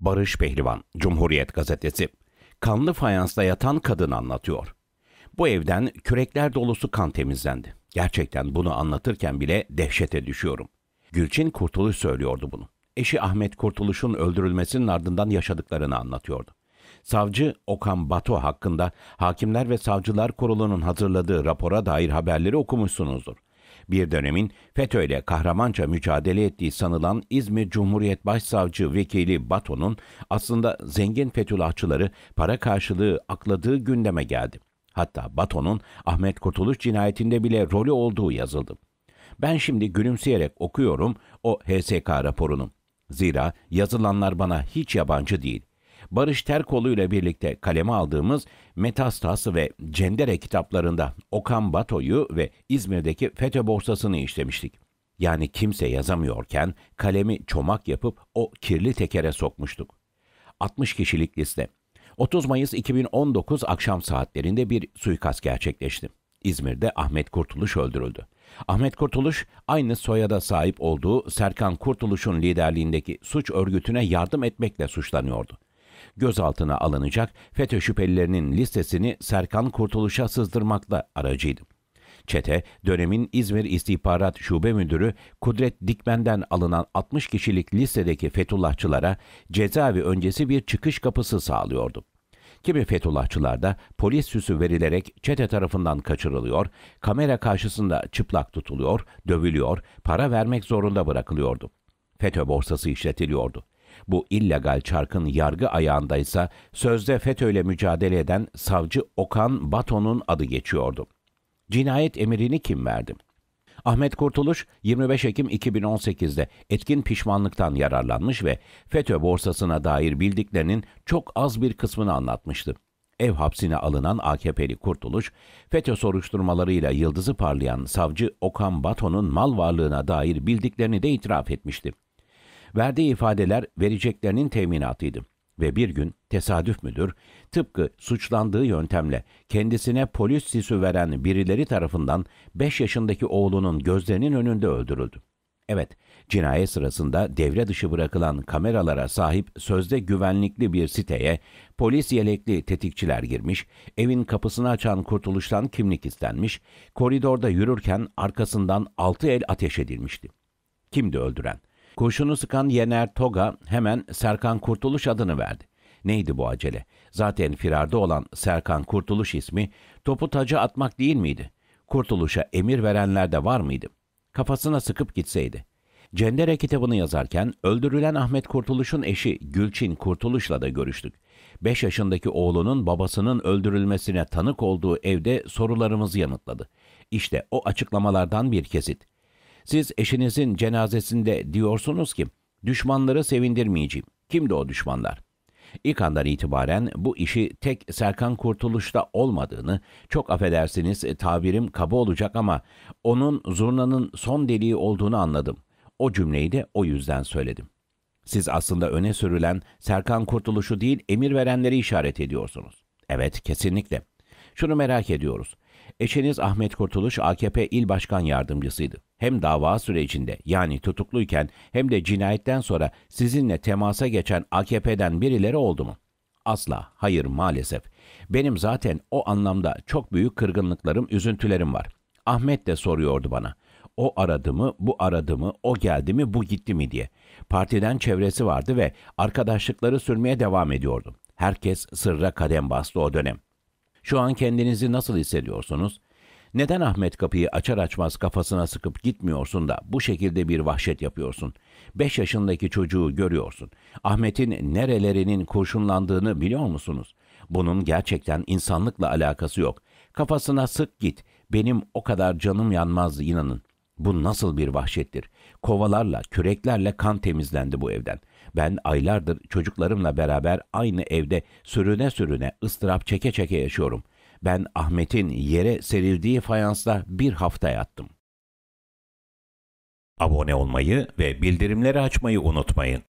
Barış Pehlivan, Cumhuriyet Gazetesi. Kanlı fayansla yatan kadın anlatıyor. Bu evden kürekler dolusu kan temizlendi. Gerçekten bunu anlatırken bile dehşete düşüyorum. Gülçin Kurtuluş söylüyordu bunu. Eşi Ahmet Kurtuluş'un öldürülmesinin ardından yaşadıklarını anlatıyordu. Savcı Okan Bato hakkında Hakimler ve Savcılar Kurulu'nun hazırladığı rapora dair haberleri okumuşsunuzdur bir dönemin FETÖ ile kahramanca mücadele ettiği sanılan İzmir Cumhuriyet Başsavcı Vekili Bato'nun aslında zengin Fethullahçıları para karşılığı akladığı gündeme geldi. Hatta Bato'nun Ahmet Kurtuluş cinayetinde bile rolü olduğu yazıldı. Ben şimdi gülümseyerek okuyorum o HSK raporunu. Zira yazılanlar bana hiç yabancı değil. Barış Terkoğlu ile birlikte kaleme aldığımız Metastas ve Cendere kitaplarında Okan Bato'yu ve İzmir'deki FETÖ borsasını işlemiştik. Yani kimse yazamıyorken kalemi çomak yapıp o kirli tekere sokmuştuk. 60 kişilik liste. 30 Mayıs 2019 akşam saatlerinde bir suikast gerçekleşti. İzmir'de Ahmet Kurtuluş öldürüldü. Ahmet Kurtuluş aynı soyada sahip olduğu Serkan Kurtuluş'un liderliğindeki suç örgütüne yardım etmekle suçlanıyordu gözaltına alınacak FETÖ şüphelilerinin listesini Serkan Kurtuluş'a sızdırmakla aracıydı. Çete, dönemin İzmir İstihbarat Şube Müdürü Kudret Dikmen'den alınan 60 kişilik listedeki Fethullahçılara cezaevi öncesi bir çıkış kapısı sağlıyordu. Kimi Fethullahçılar da polis süsü verilerek çete tarafından kaçırılıyor, kamera karşısında çıplak tutuluyor, dövülüyor, para vermek zorunda bırakılıyordu. FETÖ borsası işletiliyordu. Bu illegal çarkın yargı ayağındaysa sözde FETÖ'yle mücadele eden savcı Okan Bato'nun adı geçiyordu. Cinayet emirini kim verdi? Ahmet Kurtuluş 25 Ekim 2018'de etkin pişmanlıktan yararlanmış ve FETÖ borsasına dair bildiklerinin çok az bir kısmını anlatmıştı. Ev hapsine alınan AKP'li Kurtuluş, FETÖ soruşturmalarıyla yıldızı parlayan savcı Okan Bato'nun mal varlığına dair bildiklerini de itiraf etmişti. Verdiği ifadeler vereceklerinin teminatıydı ve bir gün tesadüf müdür tıpkı suçlandığı yöntemle kendisine polis sisi veren birileri tarafından 5 yaşındaki oğlunun gözlerinin önünde öldürüldü. Evet, cinayet sırasında devre dışı bırakılan kameralara sahip sözde güvenlikli bir siteye polis yelekli tetikçiler girmiş, evin kapısını açan kurtuluştan kimlik istenmiş, koridorda yürürken arkasından altı el ateş edilmişti. Kimdi öldüren? Koşunu sıkan Yener Toga hemen Serkan Kurtuluş adını verdi. Neydi bu acele? Zaten firarda olan Serkan Kurtuluş ismi topu taca atmak değil miydi? Kurtuluş'a emir verenler de var mıydı? Kafasına sıkıp gitseydi. Cendere kitabını yazarken öldürülen Ahmet Kurtuluş'un eşi Gülçin Kurtuluş'la da görüştük. 5 yaşındaki oğlunun babasının öldürülmesine tanık olduğu evde sorularımızı yanıtladı. İşte o açıklamalardan bir kesit. Siz eşinizin cenazesinde diyorsunuz ki düşmanları sevindirmeyeceğim. Kimdi o düşmanlar? İlk andan itibaren bu işi tek Serkan Kurtuluş'ta olmadığını, çok affedersiniz e, tabirim kaba olacak ama onun zurnanın son deliği olduğunu anladım. O cümleyi de o yüzden söyledim. Siz aslında öne sürülen Serkan Kurtuluş'u değil emir verenleri işaret ediyorsunuz. Evet kesinlikle. Şunu merak ediyoruz. Eşiniz Ahmet Kurtuluş AKP İl Başkan Yardımcısıydı. Hem dava sürecinde yani tutukluyken hem de cinayetten sonra sizinle temasa geçen AKP'den birileri oldu mu? Asla, hayır maalesef. Benim zaten o anlamda çok büyük kırgınlıklarım, üzüntülerim var. Ahmet de soruyordu bana. O aradı mı, bu aradı mı, o geldi mi, bu gitti mi diye. Partiden çevresi vardı ve arkadaşlıkları sürmeye devam ediyordu. Herkes sırra kadem bastı o dönem. Şu an kendinizi nasıl hissediyorsunuz? Neden Ahmet kapıyı açar açmaz kafasına sıkıp gitmiyorsun da bu şekilde bir vahşet yapıyorsun? Beş yaşındaki çocuğu görüyorsun. Ahmet'in nerelerinin kurşunlandığını biliyor musunuz? Bunun gerçekten insanlıkla alakası yok. Kafasına sık git. Benim o kadar canım yanmaz inanın. Bu nasıl bir vahşettir? Kovalarla, küreklerle kan temizlendi bu evden. Ben aylardır çocuklarımla beraber aynı evde sürüne sürüne ıstırap çeke çeke yaşıyorum. Ben Ahmet'in yere serildiği fayansla bir hafta yattım. Abone olmayı ve bildirimleri açmayı unutmayın.